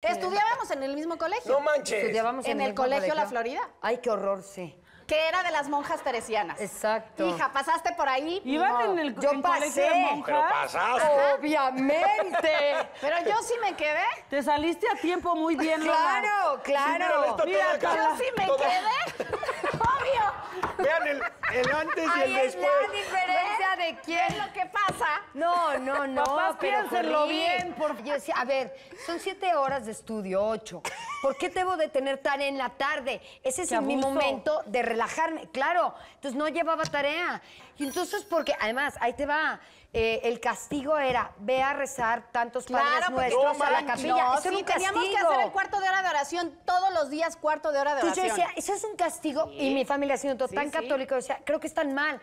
Estudiábamos en el mismo colegio. No manches. Estudiábamos en, el, colegio, La Florida. Ay, qué horror, sí. Que era de las monjas teresianas. Exacto. Hija, pasaste por ahí. Iban en el, yo colegio de Pero pasaste. Obviamente. pero yo sí me quedé. Te saliste a tiempo muy bien, Claro, claro. Sí, mira, yo sí me quedé. Obvio. Vean el, el antes y el después. Es la ¿Qué es lo que pasa? No, no, no. Papás, piénsenlo bien, por Yo decía, a ver, son siete horas de estudio, ocho. ¿Por qué debo de tener tarea en la tarde? Ese es mi momento de relajarme. Claro, entonces no llevaba tarea. Y entonces, porque además, ahí te va. Eh, el castigo era, ve a rezar tantos padres nuestros a la capilla. eso era castigo. Teníamos que hacer el cuarto de hora de oración todos los días, cuarto de hora de oración. Entonces yo decía, eso es un castigo. Y mi familia, ha sido tan católica, decía, creo que están mal.